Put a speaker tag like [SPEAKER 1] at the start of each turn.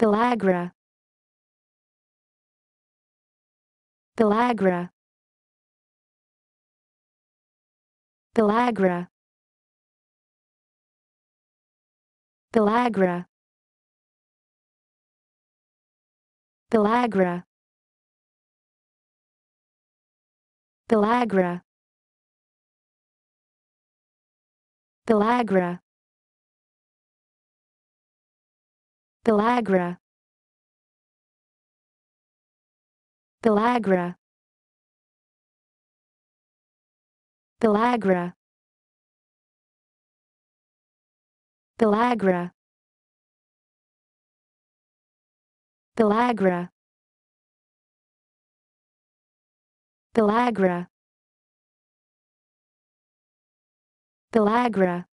[SPEAKER 1] Pellagra Pellagra Pellagra Pellagra Pellagra Pellagra Pellagra pellagra pellagra pellagra pellagra pellagra pellagra pellagra